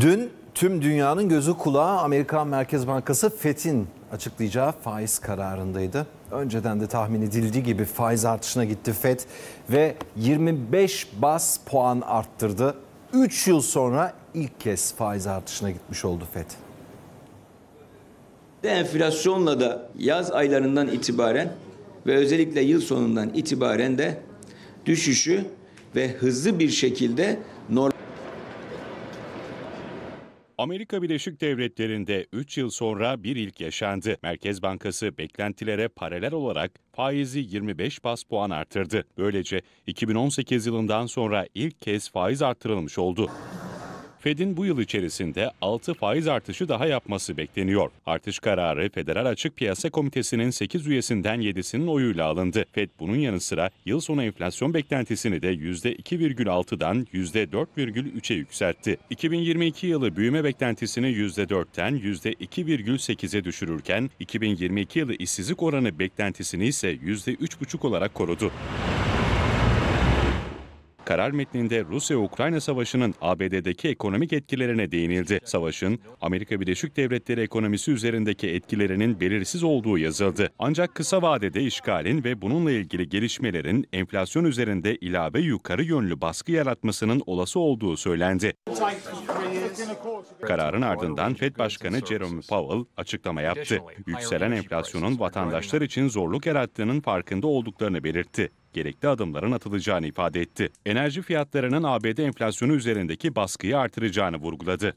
Dün tüm dünyanın gözü kulağı Amerikan Merkez Bankası FED'in açıklayacağı faiz kararındaydı. Önceden de tahmin edildiği gibi faiz artışına gitti FED ve 25 bas puan arttırdı. 3 yıl sonra ilk kez faiz artışına gitmiş oldu FED. Ve enflasyonla da yaz aylarından itibaren ve özellikle yıl sonundan itibaren de düşüşü ve hızlı bir şekilde normal Amerika Birleşik Devletleri'nde 3 yıl sonra bir ilk yaşandı. Merkez Bankası beklentilere paralel olarak faizi 25 bas puan artırdı. Böylece 2018 yılından sonra ilk kez faiz artırılmış oldu. Fed'in bu yıl içerisinde 6 faiz artışı daha yapması bekleniyor. Artış kararı Federal Açık Piyasa Komitesi'nin 8 üyesinden 7'sinin oyuyla alındı. Fed bunun yanı sıra yıl sonu enflasyon beklentisini de %2,6'dan %4,3'e yükseltti. 2022 yılı büyüme beklentisini %4'ten %2,8'e düşürürken 2022 yılı işsizlik oranı beklentisini ise %3,5 olarak korudu. Karar metninde Rusya-Ukrayna savaşının ABD'deki ekonomik etkilerine değinildi. Savaşın Amerika Birleşik Devletleri ekonomisi üzerindeki etkilerinin belirsiz olduğu yazıldı. Ancak kısa vadede işgalin ve bununla ilgili gelişmelerin enflasyon üzerinde ilave yukarı yönlü baskı yaratmasının olası olduğu söylendi. Kararın ardından Fed Başkanı Jerome Powell açıklama yaptı. Yükselen enflasyonun vatandaşlar için zorluk yarattığının farkında olduklarını belirtti gerekli adımların atılacağını ifade etti. Enerji fiyatlarının ABD enflasyonu üzerindeki baskıyı artıracağını vurguladı.